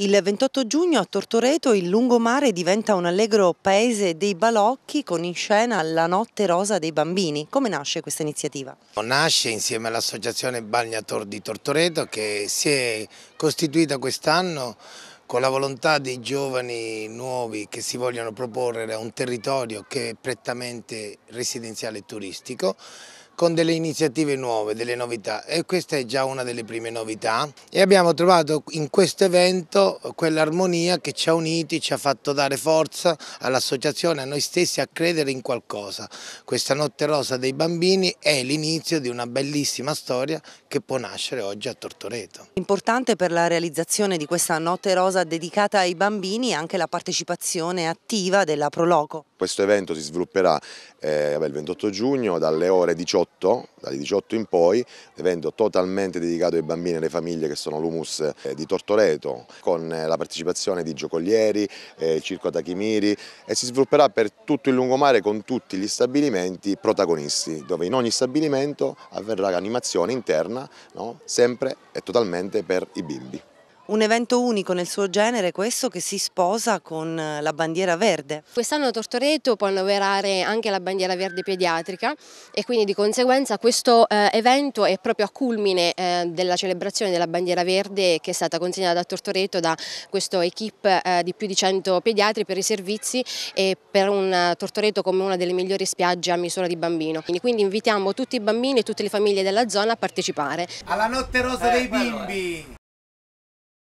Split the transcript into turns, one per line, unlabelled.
Il 28 giugno a Tortoreto il lungomare diventa un allegro paese dei balocchi con in scena la notte rosa dei bambini. Come nasce questa iniziativa?
Nasce insieme all'associazione Bagnator di Tortoreto che si è costituita quest'anno con la volontà dei giovani nuovi che si vogliono proporre a un territorio che è prettamente residenziale e turistico con delle iniziative nuove, delle novità e questa è già una delle prime novità e abbiamo trovato in questo evento quell'armonia che ci ha uniti, ci ha fatto dare forza all'associazione, a noi stessi a credere in qualcosa. Questa notte rosa dei bambini è l'inizio di una bellissima storia che può nascere oggi a Tortoreto.
Importante per la realizzazione di questa notte rosa dedicata ai bambini anche la partecipazione attiva della Proloco.
Questo
evento si svilupperà eh, il 28 giugno dalle ore 18 18, dalle 18 in poi, evento totalmente dedicato ai bambini e alle famiglie che sono l'humus eh, di Tortoreto, con eh, la partecipazione di giocolieri, eh, Circo Tachimiri e si svilupperà per tutto il lungomare con tutti gli stabilimenti protagonisti, dove in ogni stabilimento avverrà animazione interna, no? sempre e totalmente per i bimbi.
Un evento unico nel suo genere questo che si sposa con eh, la bandiera verde.
Quest'anno Tortoreto può annoverare anche la bandiera verde pediatrica e quindi di conseguenza questo eh, evento è proprio a culmine eh, della celebrazione della bandiera verde che è stata consegnata a Tortoreto da questa equip eh, di più di 100 pediatri per i servizi e per un eh, Tortoreto come una delle migliori spiagge a misura di bambino. Quindi, quindi invitiamo tutti i bambini e tutte le famiglie della zona a partecipare.
Alla notte rosa eh, dei bimbi!